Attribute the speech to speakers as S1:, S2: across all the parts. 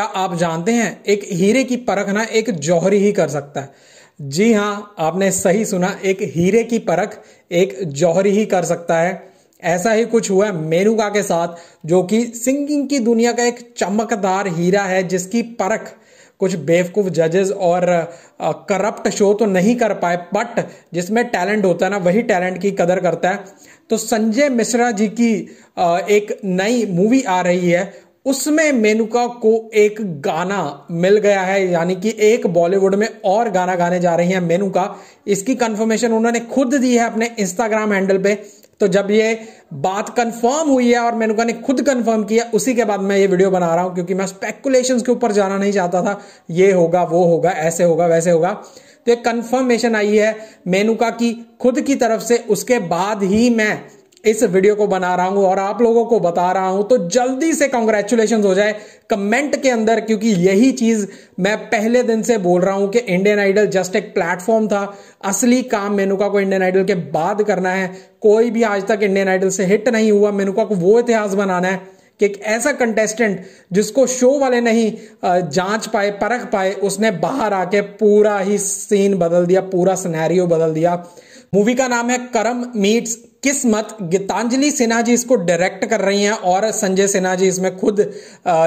S1: क्या आप जानते हैं एक हीरे की परख ना एक जौहरी ही कर सकता है जी हाँ आपने सही सुना एक हीरे की परख एक जौहरी ही कर सकता है ऐसा ही कुछ हुआ मेनुका के साथ जो कि सिंगिंग की दुनिया का एक चमकदार हीरा है जिसकी परख कुछ बेवकूफ जजेस और करप्ट शो तो नहीं कर पाए बट जिसमें टैलेंट होता है ना वही टैलेंट की कदर करता है तो संजय मिश्रा जी की एक नई मूवी आ रही है उसमें मेनुका को एक गाना मिल गया है यानी कि एक बॉलीवुड में और गाना गाने जा रही हैं मेनुका इसकी कंफर्मेशन उन्होंने खुद दी है अपने इंस्टाग्राम हैंडल पे तो जब ये बात कंफर्म हुई है और मेनुका ने खुद कंफर्म किया उसी के बाद मैं ये वीडियो बना रहा हूं क्योंकि मैं स्पेकुलेशन के ऊपर जाना नहीं चाहता था ये होगा वो होगा ऐसे होगा वैसे होगा तो एक कंफर्मेशन आई है मेनुका की खुद की तरफ से उसके बाद ही मैं इस वीडियो को बना रहा हूं और आप लोगों को बता रहा हूं तो जल्दी से कॉन्ग्रेचुलेशन हो जाए कमेंट के अंदर क्योंकि यही चीज मैं पहले दिन से बोल रहा हूं कि इंडियन आइडल जस्ट एक प्लेटफॉर्म था असली काम मेनुका को इंडियन आइडल के बाद करना है कोई भी आज तक इंडियन आइडल से हिट नहीं हुआ मेनुका को वो इतिहास बनाना है कि एक ऐसा कंटेस्टेंट जिसको शो वाले नहीं जांच पाए परख पाए उसने बाहर आके पूरा ही सीन बदल दिया पूरा सिनेरियो बदल दिया मूवी का नाम है करम मीट्स किस्मत गीतांजलि सिन्हा जी इसको डायरेक्ट कर रही हैं और संजय सिन्हा जी इसमें खुद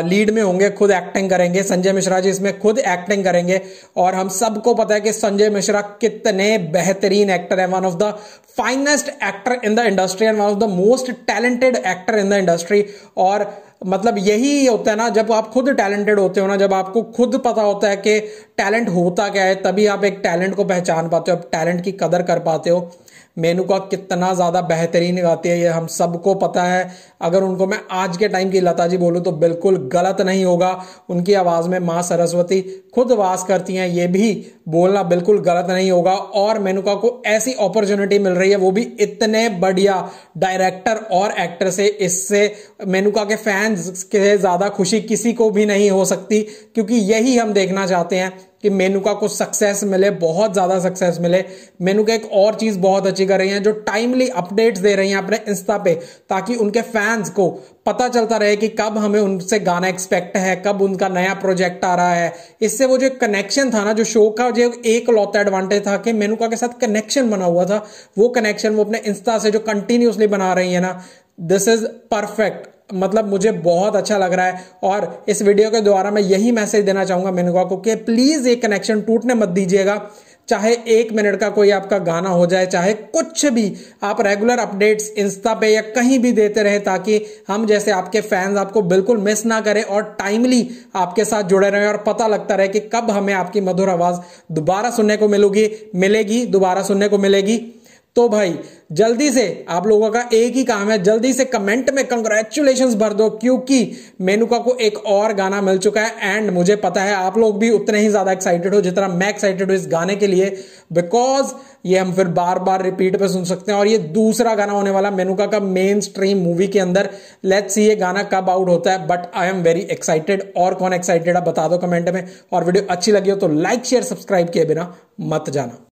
S1: लीड में होंगे खुद एक्टिंग करेंगे संजय मिश्रा जी इसमें खुद एक्टिंग करेंगे और हम सबको पता है कि संजय मिश्रा कितने बेहतरीन एक्टर है one of the finest actor in the industry and one of the most talented actor in the industry और मतलब यही होता है ना जब आप खुद टैलेंटेड होते हो ना जब आपको खुद पता होता है कि टैलेंट होता क्या है तभी आप एक टैलेंट को पहचान पाते हो आप टैलेंट की कदर कर पाते हो मेनू का कितना ज़्यादा बेहतरीन गाती है ये हम सबको पता है अगर उनको मैं आज के टाइम की लता जी बोलूँ तो बिल्कुल गलत नहीं होगा उनकी आवाज़ में माँ सरस्वती खुद वास करती हैं ये भी बोलना बिल्कुल गलत नहीं होगा और मेनुका को ऐसी अपॉर्चुनिटी मिल रही है वो भी इतने बढ़िया डायरेक्टर और एक्टर से इससे मेनुका के फैंस के ज़्यादा खुशी किसी को भी नहीं हो सकती क्योंकि यही हम देखना चाहते हैं कि मेनुका को सक्सेस मिले बहुत ज़्यादा सक्सेस मिले मेनुका एक और चीज़ बहुत अच्छी कर रही है जो टाइमली अपडेट्स दे रही है अपने इंस्टा पे ताकि उनके फैंस को पता चलता रहे कि कब हमें उनसे गाना एक्सपेक्ट है कब उनका नया प्रोजेक्ट आ रहा है इससे वो जो कनेक्शन था ना जो शो का जो एक लौता एडवांटेज था कि मेनुका के साथ कनेक्शन बना हुआ था वो कनेक्शन वो अपने इंस्टा से जो कंटिन्यूसली बना रही है ना दिस इज परफेक्ट मतलब मुझे बहुत अच्छा लग रहा है और इस वीडियो के द्वारा मैं यही मैसेज देना चाहूंगा मेनुका को कि प्लीज़ ये कनेक्शन टूटने मत दीजिएगा चाहे एक मिनट का कोई आपका गाना हो जाए चाहे कुछ भी आप रेगुलर अपडेट्स इंस्टा पे या कहीं भी देते रहे ताकि हम जैसे आपके फैंस आपको बिल्कुल मिस ना करें और टाइमली आपके साथ जुड़े रहें और पता लगता रहे कि कब हमें आपकी मधुर आवाज़ दोबारा सुनने को मिलेगी मिलेगी दोबारा सुनने को मिलेगी तो भाई जल्दी से आप लोगों का एक ही काम है जल्दी से कमेंट में कंग्रेचुलेशन भर दो क्योंकि मेनुका को एक और गाना मिल चुका है एंड मुझे पता है आप लोग भी उतने ही ज्यादा एक्साइटेड हो जितना मैं एक्साइटेड हूं इस गाने के लिए बिकॉज ये हम फिर बार बार रिपीट पे सुन सकते हैं और ये दूसरा गाना होने वाला मेनुका का मेन स्ट्रीम मूवी के अंदर लेट्स सी ये गाना कब आउट होता है but I am very excited और कौन एक्साइटेड है बता दो कमेंट में और वीडियो अच्छी लगी हो तो लाइक शेयर सब्सक्राइब किए बिना मत जाना